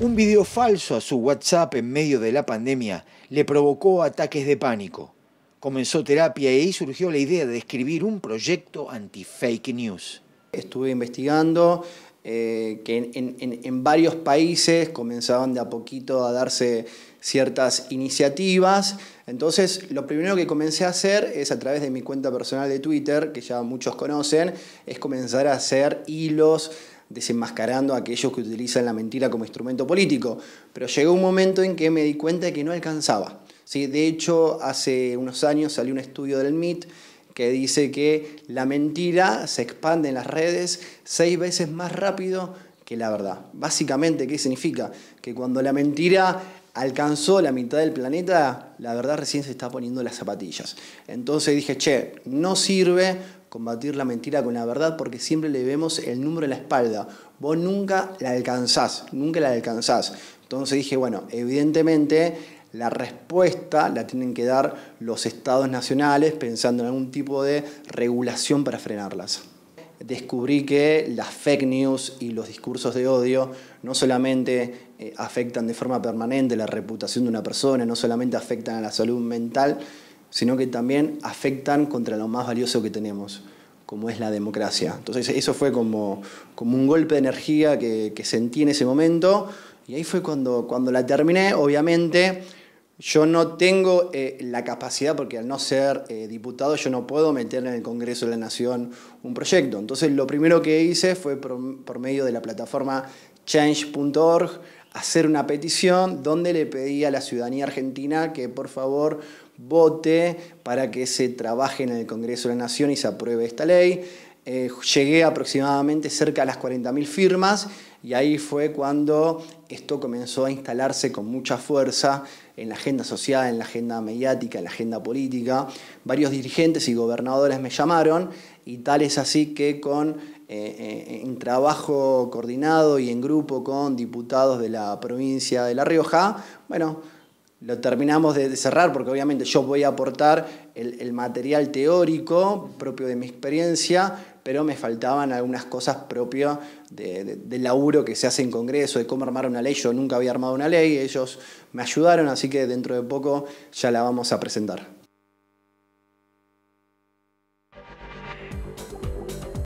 Un video falso a su WhatsApp en medio de la pandemia le provocó ataques de pánico. Comenzó terapia y ahí surgió la idea de escribir un proyecto anti-fake news. Estuve investigando eh, que en, en, varios países comenzaban de a poquito a darse ciertas iniciativas. Entonces, lo primero que comencé a hacer es a través de mi cuenta personal de Twitter, que ya muchos conocen, es comenzar a hacer hilos desenmascarando a aquellos que utilizan la mentira como instrumento político. Pero llegó un momento en que me di cuenta de que no alcanzaba. ¿sí? De hecho, hace unos años salió un estudio del MIT que dice que la mentira se expande en las redes seis veces más rápido que la verdad. Básicamente, ¿qué significa? Que cuando la mentira alcanzó la mitad del planeta, la verdad recién se está poniendo las zapatillas. Entonces dije, che, no sirve combatir la mentira con la verdad porque siempre le vemos el número en la espalda. Vos nunca la alcanzás, nunca la alcanzás. Entonces dije, bueno, evidentemente la respuesta la tienen que dar los estados nacionales pensando en algún tipo de regulación para frenarlas descubrí que las fake news y los discursos de odio no solamente eh, afectan de forma permanente la reputación de una persona, no solamente afectan a la salud mental, sino que también afectan contra lo más valioso que tenemos, como es la democracia. Entonces eso fue como, como un golpe de energía que, que sentí en ese momento y ahí fue cuando, cuando la terminé, obviamente yo no tengo eh, la capacidad, porque al no ser eh, diputado yo no puedo meter en el Congreso de la Nación un proyecto. Entonces lo primero que hice fue por, medio de la plataforma change.org hacer una petición donde le pedí a la ciudadanía argentina que por favor vote para que se trabaje en el Congreso de la Nación y se apruebe esta ley. Eh, llegué aproximadamente cerca de las 40.000 firmas y ahí fue cuando esto comenzó a instalarse con mucha fuerza en la agenda social, en la agenda mediática, en la agenda política. Varios dirigentes y gobernadores me llamaron y tal es así que con eh, eh, en trabajo coordinado y en grupo con diputados de la provincia de La Rioja, bueno, lo terminamos de cerrar porque obviamente yo voy a aportar el, el material teórico propio de mi experiencia, pero me faltaban algunas cosas propias del laburo que se hace en Congreso, de cómo armar una ley. Yo nunca había armado una ley, ellos me ayudaron, así que dentro de poco ya la vamos a presentar.